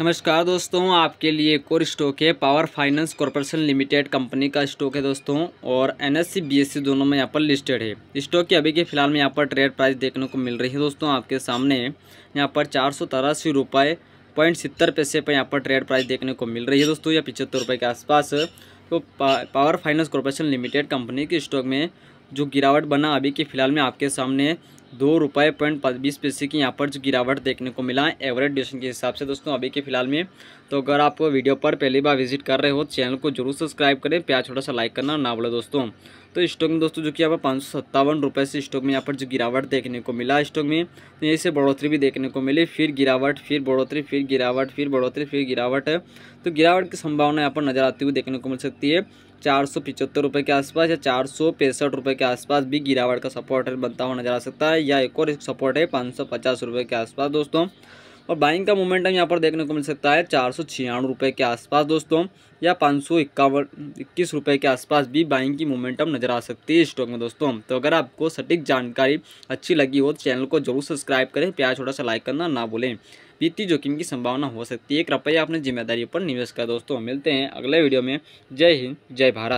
नमस्कार दोस्तों आपके लिए एक और स्टॉक है power finance corporation limited company का स्टॉक है दोस्तों और एन एस सी दोनों में यहाँ पर लिस्टेड है स्टॉक की अभी के फिलहाल में यहाँ पर ट्रेड प्राइस देखने को मिल रही है दोस्तों आपके सामने यहाँ पर चार सौ तिरासी रुपये पॉइंट सितर पैसे पर यहाँ पर ट्रेड प्राइस देखने को मिल रही है दोस्तों या पिचहत्तर रुपये के आसपास तो पा, power finance corporation limited company के स्टॉक में जो गिरावट बना अभी के फिलहाल में आपके सामने दो रुपये पॉइंट बीस पैसे की यहाँ पर जो गिरावट देखने को मिला है एवरेज डिशन के हिसाब से दोस्तों अभी के फिलहाल में तो अगर आप वीडियो पर पहली बार विजिट कर रहे हो चैनल को जरूर सब्सक्राइब करें प्यार छोटा सा लाइक करना ना बोले दोस्तों तो स्टॉक में दोस्तों जो कि यहाँ पर पाँच सौ सत्तावन रुपये से स्टॉक में यहाँ पर जो गिरावट देखने को मिला स्टॉक में तो यहीं से बढ़ोतरी भी देखने को मिली फिर गिरावट फिर बढ़ोतरी फिर गिरावट फिर बढ़ोतरी फिर गिरावट है तो गिरावट की संभावना यहाँ पर नज़र आती हुई देखने को मिल सकती है चार सौ पिचहत्तर रुपये के आसपास या चार सौ पैंसठ रुपये के आसपास भी गिरावट का सपोर्ट बनता हुआ नजर आ सकता है या एक और सपोर्ट है पाँच सौ पचास रुपये के आसपास दोस्तों और बाइंग का मोमेंटम यहाँ पर देखने को मिल सकता है चार सौ छियानवे रुपये के आसपास दोस्तों या पाँच सौ इक्यावन इक्कीस रुपये के आसपास भी बाइंग की मोमेंटम नज़र आ सकती है स्टॉक में दोस्तों तो अगर आपको सटीक जानकारी अच्छी लगी हो तो चैनल को जरूर सब्सक्राइब करें प्यार छोटा सा लाइक करना ना भूलें वित्तीय जोखिम की संभावना हो सकती है कृपया अपनी जिम्मेदारी पर निवेश करें दोस्तों मिलते हैं अगले वीडियो में जय हिंद जय भारत